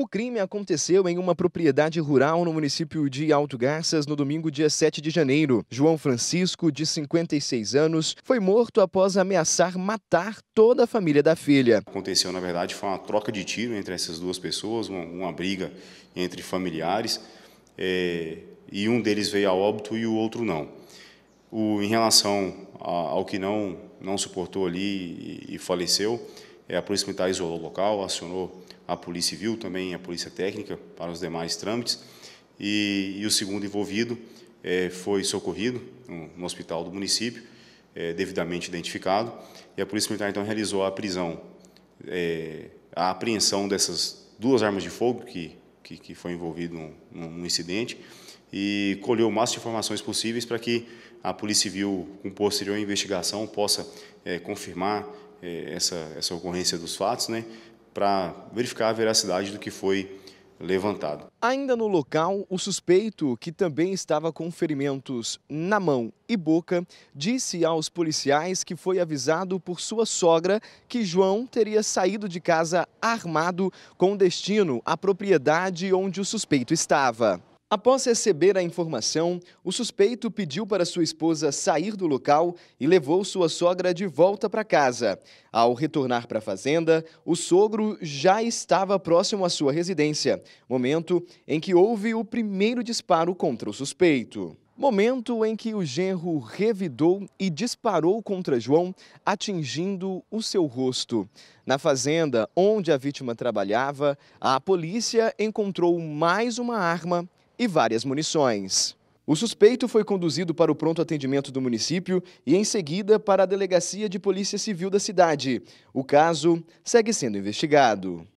O crime aconteceu em uma propriedade rural no município de Alto Garças no domingo, dia 7 de janeiro. João Francisco, de 56 anos, foi morto após ameaçar matar toda a família da filha. Aconteceu, na verdade, foi uma troca de tiro entre essas duas pessoas, uma, uma briga entre familiares, é, e um deles veio a óbito e o outro não. O, em relação a, ao que não, não suportou ali e, e faleceu, é, a Polícia Militar isolou o local, acionou a Polícia Civil, também a Polícia Técnica para os demais trâmites, e, e o segundo envolvido é, foi socorrido no, no, hospital do município, é, devidamente identificado, e a Polícia Militar então realizou a prisão, é, a apreensão dessas duas armas de fogo que, que, que foi envolvido no incidente, e colheu o máximo de informações possíveis para que a Polícia Civil, com posterior investigação, possa é, confirmar é, essa, essa ocorrência dos fatos, né, para verificar a veracidade do que foi levantado. Ainda no local, o suspeito, que também estava com ferimentos na mão e boca, disse aos policiais que foi avisado por sua sogra que João teria saído de casa armado com destino à propriedade onde o suspeito estava. Após receber a informação, o suspeito pediu para sua esposa sair do local e levou sua sogra de volta para casa. Ao retornar para a fazenda, o sogro já estava próximo à sua residência, momento em que houve o primeiro disparo contra o suspeito. Momento em que o genro revidou e disparou contra João, atingindo o seu rosto. Na fazenda onde a vítima trabalhava, a polícia encontrou mais uma arma e várias munições. O suspeito foi conduzido para o pronto atendimento do município e, em seguida, para a delegacia de polícia civil da cidade. O caso segue sendo investigado.